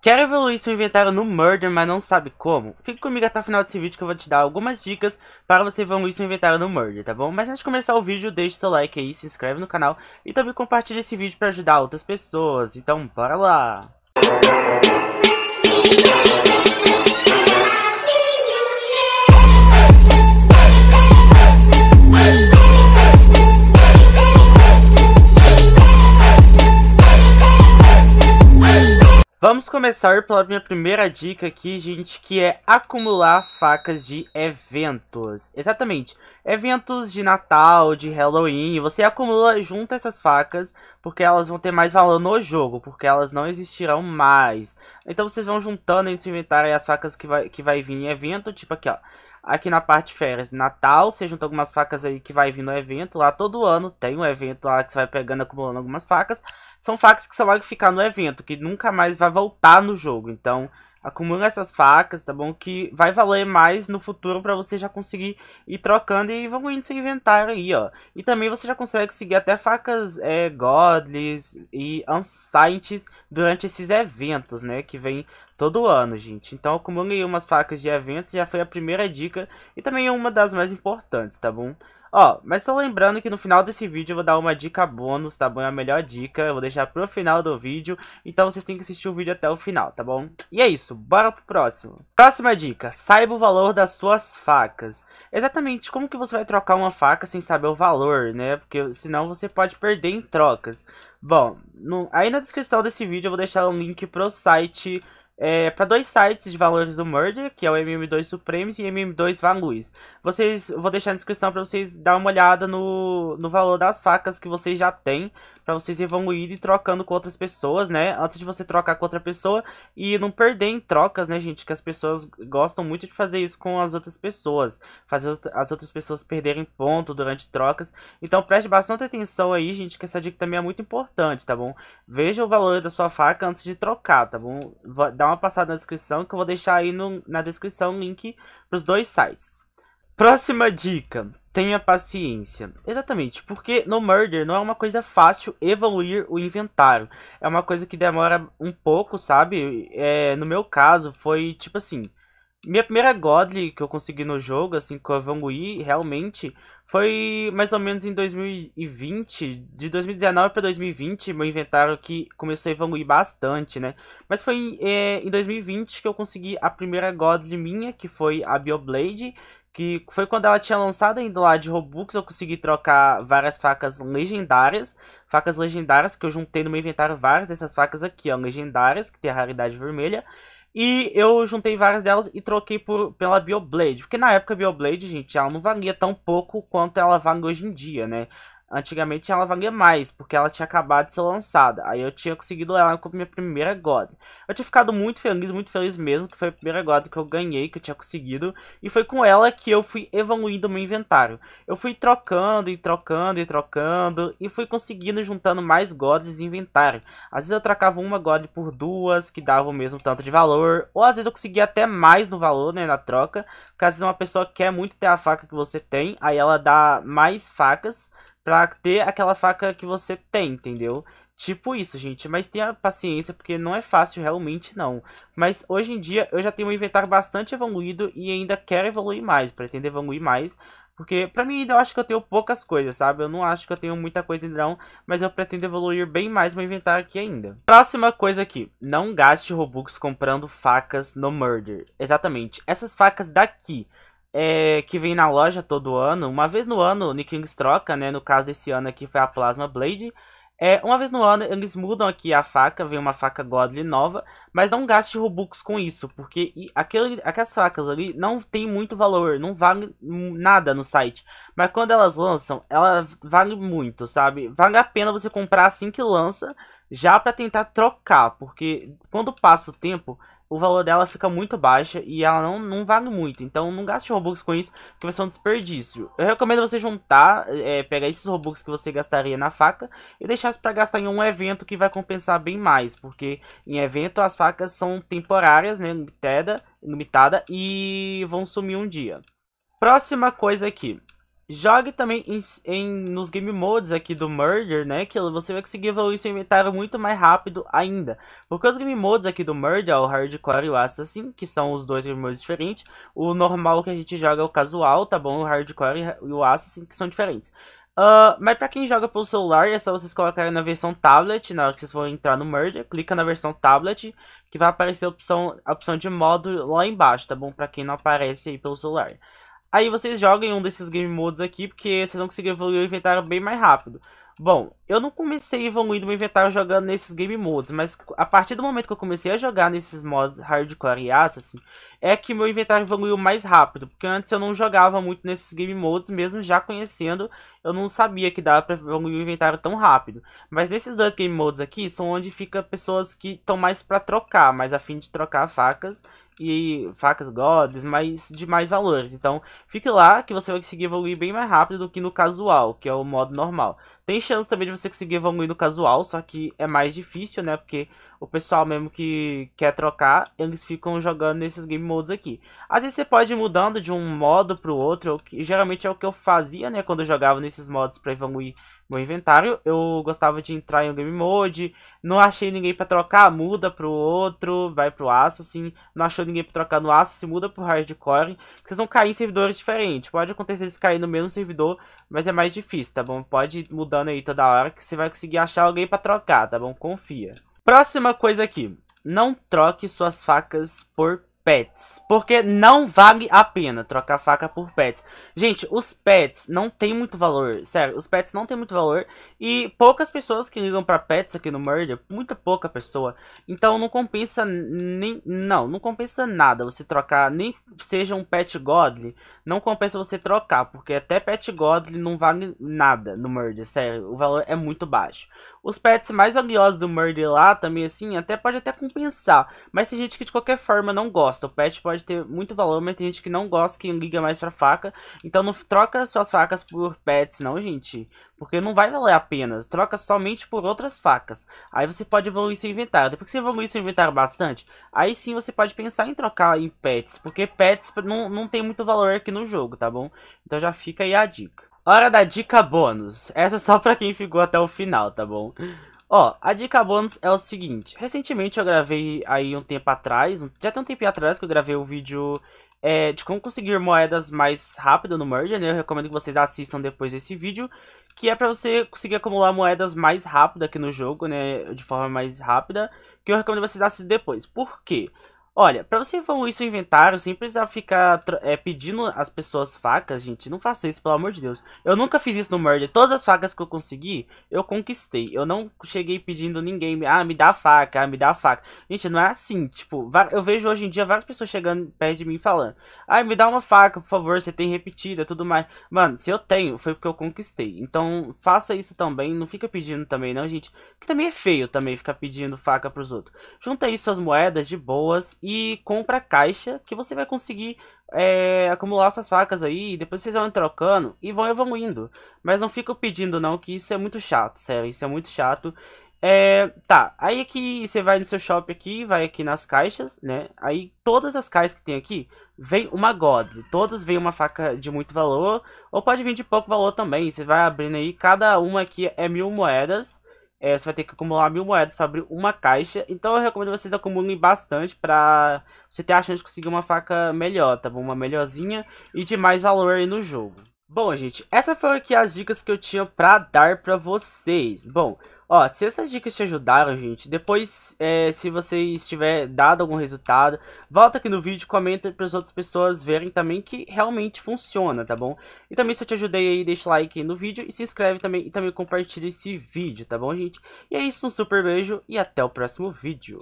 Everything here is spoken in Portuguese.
Quer evoluir seu inventário no Murder, mas não sabe como? Fique comigo até o final desse vídeo que eu vou te dar algumas dicas para você evoluir seu inventário no Murder, tá bom? Mas antes de começar o vídeo, deixe seu like aí, se inscreve no canal e também compartilhe esse vídeo para ajudar outras pessoas. Então, bora lá! começar pela minha primeira dica aqui, gente, que é acumular facas de eventos. Exatamente, eventos de Natal, de Halloween, você acumula junto essas facas, porque elas vão ter mais valor no jogo, porque elas não existirão mais. Então vocês vão juntando entre o inventário as facas que vai, que vai vir em evento, tipo aqui, ó. Aqui na parte férias, Natal, você junta algumas facas aí que vai vir no evento. Lá todo ano tem um evento lá que você vai pegando, acumulando algumas facas. São facas que só vai ficar no evento, que nunca mais vai voltar no jogo. Então, Acumula essas facas, tá bom? Que vai valer mais no futuro pra você já conseguir ir trocando e indo seu inventário aí, ó. E também você já consegue seguir até facas é, Godless e Unsights durante esses eventos, né? Que vem todo ano, gente. Então aí umas facas de eventos, já foi a primeira dica e também é uma das mais importantes, tá bom? Ó, mas só lembrando que no final desse vídeo eu vou dar uma dica bônus, tá bom? É a melhor dica, eu vou deixar pro final do vídeo, então vocês têm que assistir o vídeo até o final, tá bom? E é isso, bora pro próximo. Próxima dica, saiba o valor das suas facas. Exatamente, como que você vai trocar uma faca sem saber o valor, né? Porque senão você pode perder em trocas. Bom, no, aí na descrição desse vídeo eu vou deixar um link pro site é, para dois sites de valores do Murder, que é o MM2 Supremes e MM2 Values. Vocês, vou deixar na descrição para vocês dar uma olhada no, no valor das facas que vocês já têm para vocês evoluírem trocando com outras pessoas, né? Antes de você trocar com outra pessoa e não perder em trocas, né, gente? Que as pessoas gostam muito de fazer isso com as outras pessoas, fazer as outras pessoas perderem ponto durante trocas. Então preste bastante atenção aí, gente, que essa dica também é muito importante, tá bom? Veja o valor da sua faca antes de trocar, tá bom? Dá uma passada na descrição que eu vou deixar aí no, na descrição o link para os dois sites. Próxima dica. Tenha paciência. Exatamente, porque no Murder não é uma coisa fácil evoluir o inventário. É uma coisa que demora um pouco, sabe? É, no meu caso, foi tipo assim. Minha primeira Godly que eu consegui no jogo, assim, que eu evoluí realmente, foi mais ou menos em 2020, de 2019 para 2020, meu inventário que começou a evoluir bastante, né? Mas foi é, em 2020 que eu consegui a primeira Godly minha, que foi a Bioblade, que foi quando ela tinha lançado ainda lá de Robux, eu consegui trocar várias facas legendárias, facas legendárias que eu juntei no meu inventário várias dessas facas aqui, ó, legendárias, que tem a raridade vermelha, e eu juntei várias delas e troquei por, pela Bioblade, porque na época a Bioblade, gente, ela não valia tão pouco quanto ela vale hoje em dia, né? Antigamente ela valia mais, porque ela tinha acabado de ser lançada. Aí eu tinha conseguido ela como minha primeira God. Eu tinha ficado muito feliz, muito feliz mesmo, que foi a primeira God que eu ganhei, que eu tinha conseguido. E foi com ela que eu fui evoluindo o meu inventário. Eu fui trocando e trocando e trocando, e fui conseguindo juntando mais Gods de inventário. Às vezes eu trocava uma God por duas, que dava o mesmo tanto de valor. Ou às vezes eu conseguia até mais no valor, né, na troca. Porque às vezes uma pessoa quer muito ter a faca que você tem, aí ela dá mais facas Pra ter aquela faca que você tem, entendeu? Tipo isso, gente. Mas tenha paciência, porque não é fácil realmente, não. Mas hoje em dia eu já tenho um inventário bastante evoluído e ainda quero evoluir mais, pretendo evoluir mais. Porque pra mim ainda eu acho que eu tenho poucas coisas, sabe? Eu não acho que eu tenho muita coisa ainda não, mas eu pretendo evoluir bem mais meu inventário aqui ainda. Próxima coisa aqui, não gaste Robux comprando facas no Murder. Exatamente, essas facas daqui é, que vem na loja todo ano. Uma vez no ano, o Nikings troca, né? No caso desse ano aqui foi a Plasma Blade. É, uma vez no ano eles mudam aqui a faca, vem uma faca Godly nova, mas não gaste Robux com isso, porque aquele, aquelas facas ali não tem muito valor, não vale nada no site. Mas quando elas lançam, ela vale muito, sabe? Vale a pena você comprar assim que lança, já para tentar trocar, porque quando passa o tempo, o valor dela fica muito baixa e ela não, não vale muito. Então não gaste Robux com isso, porque vai ser um desperdício. Eu recomendo você juntar, é, pegar esses Robux que você gastaria na faca e deixar para gastar em um evento que vai compensar bem mais. Porque em evento as facas são temporárias, né, limitada, limitada e vão sumir um dia. Próxima coisa aqui. Jogue também em, em, nos game modes aqui do Murder, né? Que você vai conseguir evoluir seu inventário muito mais rápido ainda. Porque os game modes aqui do Murder, o Hardcore e o Assassin, que são os dois game modes diferentes. O normal que a gente joga é o casual, tá bom? O Hardcore e o Assassin, que são diferentes. Uh, mas para quem joga pelo celular, é só vocês colocarem na versão tablet, na hora que vocês forem entrar no murder clica na versão tablet, que vai aparecer a opção, a opção de modo lá embaixo, tá bom? Para quem não aparece aí pelo celular. Aí vocês joguem um desses game modes aqui, porque vocês vão conseguir evoluir o inventário bem mais rápido. Bom, eu não comecei evoluindo meu inventário jogando nesses game modes, mas a partir do momento que eu comecei a jogar nesses modos hardcore e assassin, é que meu inventário evoluiu mais rápido, porque antes eu não jogava muito nesses game modes, mesmo já conhecendo, eu não sabia que dava pra evoluir o inventário tão rápido. Mas nesses dois game modes aqui, são onde fica pessoas que estão mais pra trocar, mais a fim de trocar facas e facas gods, mas de mais valores. Então, fique lá que você vai conseguir evoluir bem mais rápido do que no casual, que é o modo normal. Tem chance também de você conseguir evoluir no casual, só que é mais difícil, né? Porque o pessoal mesmo que quer trocar, eles ficam jogando nesses game modes aqui. Às vezes você pode ir mudando de um modo para o outro, que geralmente é o que eu fazia, né, quando eu jogava nesses modos para evoluir meu inventário. Eu gostava de entrar em um game mode, não achei ninguém para trocar, muda para o outro, vai para o assim não achou ninguém para trocar no se muda para o Hardcore. Vocês vão cair em servidores diferentes, pode acontecer eles caírem no mesmo servidor, mas é mais difícil, tá bom? Pode ir mudando aí toda hora que você vai conseguir achar alguém para trocar, tá bom? Confia. Próxima coisa aqui. Não troque suas facas por pets, porque não vale a pena trocar faca por pets. Gente, os pets não tem muito valor, sério, os pets não tem muito valor e poucas pessoas que ligam para pets aqui no Murder, muita pouca pessoa. Então não compensa nem não, não compensa nada você trocar, nem seja um pet godly, não compensa você trocar, porque até pet godly não vale nada no Murder, sério, o valor é muito baixo. Os pets mais valiosos do Murder lá também assim, até pode até compensar, mas tem gente que de qualquer forma não gosta gosta. O pet pode ter muito valor, mas tem gente que não gosta, que liga mais pra faca. Então não troca suas facas por pets, não, gente. Porque não vai valer a pena. Troca somente por outras facas. Aí você pode evoluir seu inventário. Depois que você evoluir seu inventário bastante, aí sim você pode pensar em trocar em pets. Porque pets não, não tem muito valor aqui no jogo, tá bom? Então já fica aí a dica. Hora da dica bônus. Essa é só pra quem ficou até o final, tá bom? Ó, a dica bônus é o seguinte. Recentemente eu gravei aí um tempo atrás, já tem um tempo atrás que eu gravei um vídeo é, de como conseguir moedas mais rápido no Merge, né? Eu recomendo que vocês assistam depois desse vídeo, que é para você conseguir acumular moedas mais rápido aqui no jogo, né? De forma mais rápida, que eu recomendo que vocês assistam depois. Por quê? Olha, para você evoluir seu inventário sem precisar ficar é, pedindo as pessoas facas, gente, não faça isso, pelo amor de Deus. Eu nunca fiz isso no Murder. Todas as facas que eu consegui, eu conquistei. Eu não cheguei pedindo ninguém, ah, me dá a faca, ah, me dá a faca. Gente, não é assim, tipo, eu vejo hoje em dia várias pessoas chegando perto de mim falando, ah, me dá uma faca, por favor, você tem repetida, tudo mais. Mano, se eu tenho, foi porque eu conquistei. Então, faça isso também, não fica pedindo também, não, gente. Que também é feio também ficar pedindo faca pros outros. Junta aí suas moedas de boas e e compra caixa que você vai conseguir é, acumular suas facas aí, depois vocês vão trocando e vão evoluindo. Mas não fica pedindo não, que isso é muito chato, sério, isso é muito chato. É, tá, aí aqui é você vai no seu shop aqui, vai aqui nas caixas, né? Aí todas as caixas que tem aqui, vem uma god todas vem uma faca de muito valor, ou pode vir de pouco valor também. Você vai abrindo aí, cada uma aqui é mil moedas. É, você vai ter que acumular mil moedas para abrir uma caixa. Então eu recomendo vocês acumulem bastante para você ter a chance de conseguir uma faca melhor, tá bom? Uma melhorzinha e de mais valor aí no jogo. Bom, gente, essas foram aqui as dicas que eu tinha para dar para vocês. Bom, Ó, se essas dicas te ajudaram, gente, depois, é, se vocês tiver dado algum resultado, volta aqui no vídeo, comenta para as outras pessoas verem também que realmente funciona, tá bom? E também se eu te ajudei aí, deixa o like aí no vídeo e se inscreve também e também compartilha esse vídeo, tá bom, gente? E é isso, um super beijo e até o próximo vídeo.